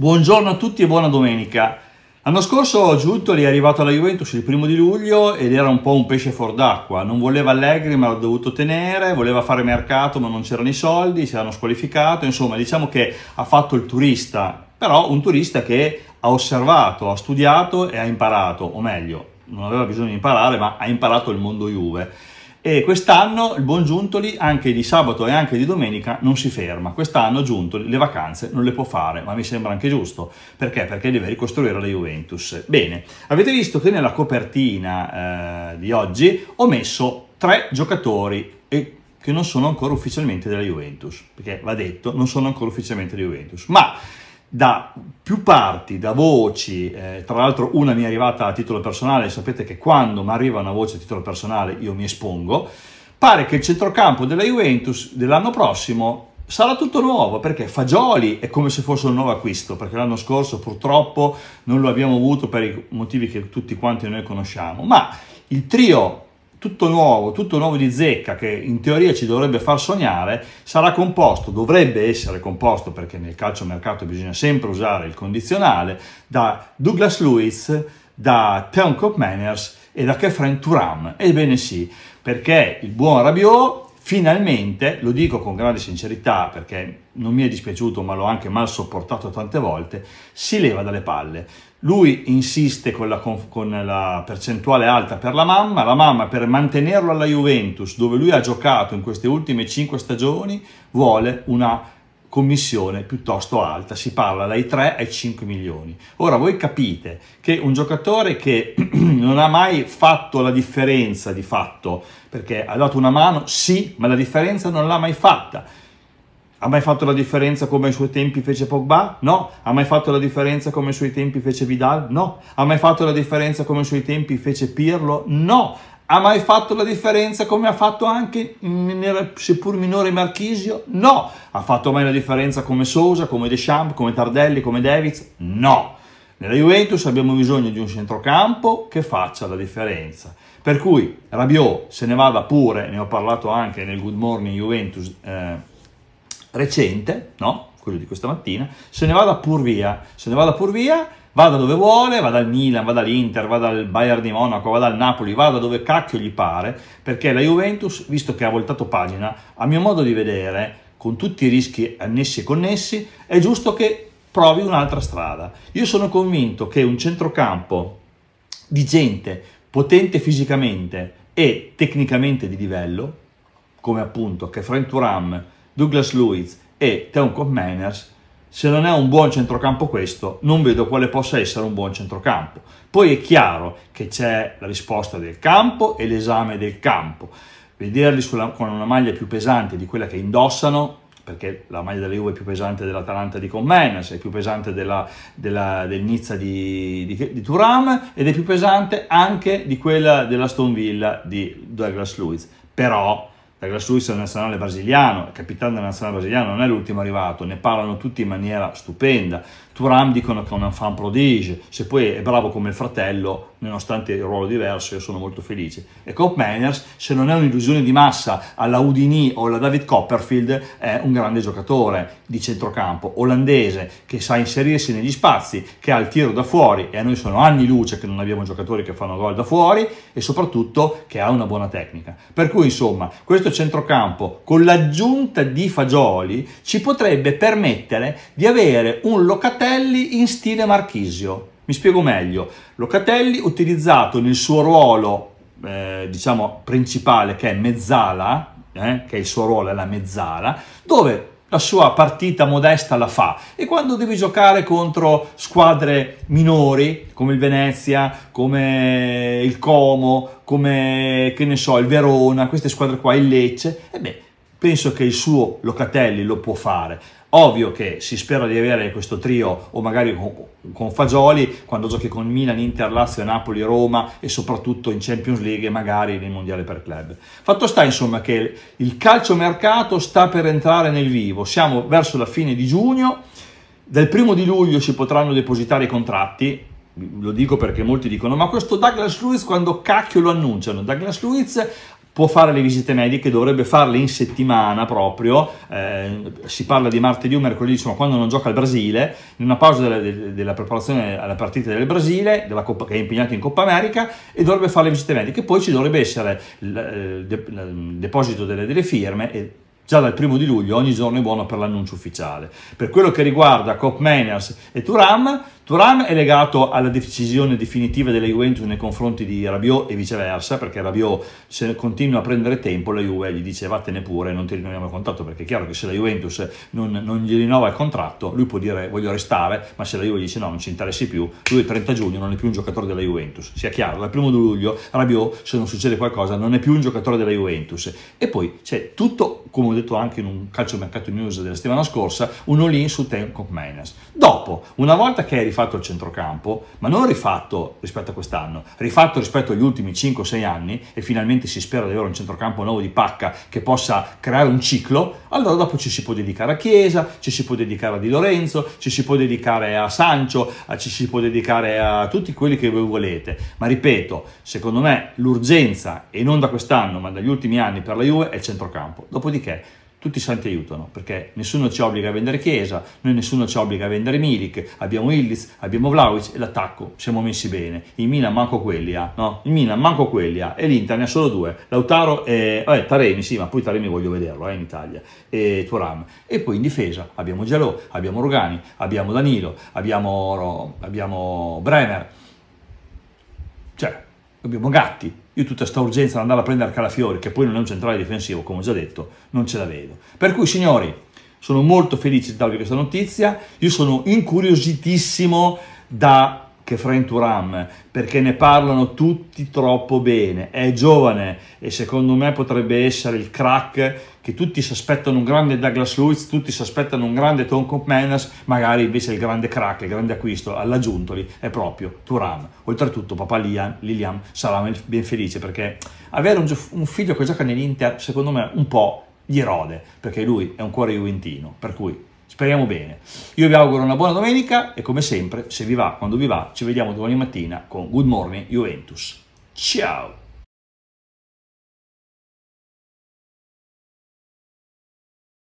Buongiorno a tutti e buona domenica. L'anno scorso Giuntoli è arrivato alla Juventus il primo di luglio ed era un po' un pesce fuor d'acqua. Non voleva Allegri ma l'ha dovuto tenere, voleva fare mercato ma non c'erano i soldi, si erano squalificato. Insomma, diciamo che ha fatto il turista, però un turista che ha osservato, ha studiato e ha imparato, o meglio, non aveva bisogno di imparare ma ha imparato il mondo Juve e quest'anno il buon Giuntoli anche di sabato e anche di domenica non si ferma. Quest'anno Giuntoli le vacanze non le può fare, ma mi sembra anche giusto. Perché? Perché deve ricostruire la Juventus. Bene, avete visto che nella copertina eh, di oggi ho messo tre giocatori e che non sono ancora ufficialmente della Juventus, perché va detto, non sono ancora ufficialmente della Juventus, ma da più parti, da voci, eh, tra l'altro una mi è arrivata a titolo personale, sapete che quando mi arriva una voce a titolo personale io mi espongo, pare che il centrocampo della Juventus dell'anno prossimo sarà tutto nuovo perché Fagioli è come se fosse un nuovo acquisto perché l'anno scorso purtroppo non lo abbiamo avuto per i motivi che tutti quanti noi conosciamo ma il trio tutto nuovo, tutto nuovo di zecca che in teoria ci dovrebbe far sognare, sarà composto, dovrebbe essere composto perché nel calciomercato bisogna sempre usare il condizionale, da Douglas Lewis, da Theon Manners e da Kefren Turam. Ebbene sì, perché il buon Rabiot finalmente, lo dico con grande sincerità perché non mi è dispiaciuto ma l'ho anche mal sopportato tante volte, si leva dalle palle. Lui insiste con la, con la, percentuale alta per la mamma, la mamma per mantenerlo alla Juventus, dove lui ha giocato in queste ultime 5 stagioni, vuole una commissione piuttosto alta, si parla dai 3 ai 5 milioni. Ora voi capite che un giocatore che non ha mai fatto la differenza di fatto, perché ha dato una mano, sì, ma la differenza non l'ha mai fatta ha mai fatto la differenza come ai suoi tempi fece Pogba? No. Ha mai fatto la differenza come ai suoi tempi fece Vidal? No. Ha mai fatto la differenza come ai suoi tempi fece Pirlo? No. Ha mai fatto la differenza come ha fatto anche, seppur minore, Marchisio? No. Ha fatto mai la differenza come Sosa, come Deschamps, come Tardelli, come Davids? No. Nella Juventus abbiamo bisogno di un centrocampo che faccia la differenza. Per cui Rabiot se ne vada pure, ne ho parlato anche nel Good Morning Juventus. Eh, recente, no? quello di questa mattina, se ne vada pur via, se ne vada pur via, vada dove vuole, vada al Milan, vada all'Inter, vada al Bayern di Monaco, vada al Napoli, vada dove cacchio gli pare, perché la Juventus, visto che ha voltato pagina, a mio modo di vedere, con tutti i rischi annessi e connessi, è giusto che provi un'altra strada. Io sono convinto che un centrocampo di gente potente fisicamente e tecnicamente di livello, come appunto che Frank Turam Douglas Luiz e Teuncom Manners, se non è un buon centrocampo questo, non vedo quale possa essere un buon centrocampo. Poi è chiaro che c'è la risposta del campo e l'esame del campo. Vederli sulla, con una maglia più pesante di quella che indossano, perché la maglia della Juve è più pesante dell'Atalanta di Commenas, è più pesante della, della, del Nizza di, di, di, Turam ed è più pesante anche di quella della Stonvilla di Douglas Luiz. Però la Grassulis è un nazionale brasiliano, il capitano del nazionale brasiliano non è l'ultimo arrivato, ne parlano tutti in maniera stupenda, Turam dicono che è un fan prodigio, se poi è bravo come il fratello, nonostante il ruolo diverso, io sono molto felice. E Cop Manners, se non è un'illusione di massa alla Houdini o alla David Copperfield, è un grande giocatore di centrocampo, olandese, che sa inserirsi negli spazi, che ha il tiro da fuori, e a noi sono anni luce che non abbiamo giocatori che fanno gol da fuori, e soprattutto che ha una buona tecnica. Per cui, insomma, questo centrocampo, con l'aggiunta di fagioli, ci potrebbe permettere di avere un locatello Locatelli in stile Marchisio. Mi spiego meglio. Locatelli utilizzato nel suo ruolo, eh, diciamo, principale, che è mezzala, eh, che è il suo ruolo, è la mezzala, dove la sua partita modesta la fa e quando devi giocare contro squadre minori come il Venezia, come il Como, come che ne so, il Verona, queste squadre qua, il Lecce, e eh beh, penso che il suo Locatelli lo può fare. Ovvio che si spera di avere questo trio o magari con, con Fagioli quando giochi con Milan, Inter, Lazio, Napoli, Roma e soprattutto in Champions League e magari nel Mondiale per Club. Fatto sta insomma che il calciomercato sta per entrare nel vivo, siamo verso la fine di giugno, dal primo di luglio si potranno depositare i contratti, lo dico perché molti dicono ma questo Douglas Luiz quando cacchio lo annunciano Douglas Luiz può fare le visite mediche, dovrebbe farle in settimana proprio, eh, si parla di martedì o mercoledì, insomma quando non gioca il Brasile, in una pausa della, della preparazione alla partita del Brasile, Coppa, che è impegnato in Coppa America, e dovrebbe fare le visite mediche, poi ci dovrebbe essere il, eh, il deposito delle, delle firme e già dal primo di luglio ogni giorno è buono per l'annuncio ufficiale. Per quello che riguarda Cop Mainers e Turam, Turan è legato alla decisione definitiva della Juventus nei confronti di Rabiot e viceversa, perché Rabiot se continua a prendere tempo, la Juve gli dice vattene pure, non ti rinnoviamo il contratto, perché è chiaro che se la Juventus non, non gli rinnova il contratto, lui può dire voglio restare, ma se la Juve gli dice no, non ci interessi più, lui il 30 giugno non è più un giocatore della Juventus. Sia chiaro, dal primo luglio Rabiot, se non succede qualcosa, non è più un giocatore della Juventus. E poi c'è tutto, come ho detto anche in un calcio mercato news della settimana scorsa, un all-in su Ten Cook Dopo, una volta che è rifatto rifatto il centrocampo, ma non rifatto rispetto a quest'anno, rifatto rispetto agli ultimi 5-6 anni e finalmente si spera di avere un centrocampo nuovo di pacca che possa creare un ciclo, allora dopo ci si può dedicare a Chiesa, ci si può dedicare a Di Lorenzo, ci si può dedicare a Sancio, a, ci si può dedicare a tutti quelli che voi volete, ma ripeto, secondo me l'urgenza, e non da quest'anno ma dagli ultimi anni per la Juve, è il centrocampo. Dopodiché tutti i santi aiutano, perché nessuno ci obbliga a vendere Chiesa, noi nessuno ci obbliga a vendere Milik, abbiamo Illis, abbiamo Vlaovic e l'attacco, siamo messi bene. Il Milan manco quelli ha, eh, no? Il Milan manco quelli ha, eh, e l'Inter ne ha solo due, Lautaro e vabbè, Taremi, sì, ma poi Taremi voglio vederlo, eh, in Italia, e Turam. E poi in difesa abbiamo Gialò, abbiamo Rogani, abbiamo Danilo, abbiamo, abbiamo Bremer, cioè abbiamo Gatti, io tutta questa urgenza di andare a prendere Calafiori, che poi non è un centrale difensivo, come ho già detto, non ce la vedo. Per cui, signori, sono molto felice di darvi questa notizia, io sono incuriositissimo da che Frank Turam perché ne parlano tutti troppo bene. È giovane e secondo me potrebbe essere il crack che tutti si aspettano un grande Douglas Luiz, tutti si aspettano un grande Tom Menas, magari invece il grande crack, il grande acquisto all'aggiuntoli è proprio Turam. Oltretutto papà Liam, Liliam sarà ben felice perché avere un, un figlio che gioca nell'Inter secondo me un po' gli rode, perché lui è un cuore juventino, per cui Speriamo bene. Io vi auguro una buona domenica e come sempre, se vi va, quando vi va, ci vediamo domani mattina con Good Morning Juventus. Ciao!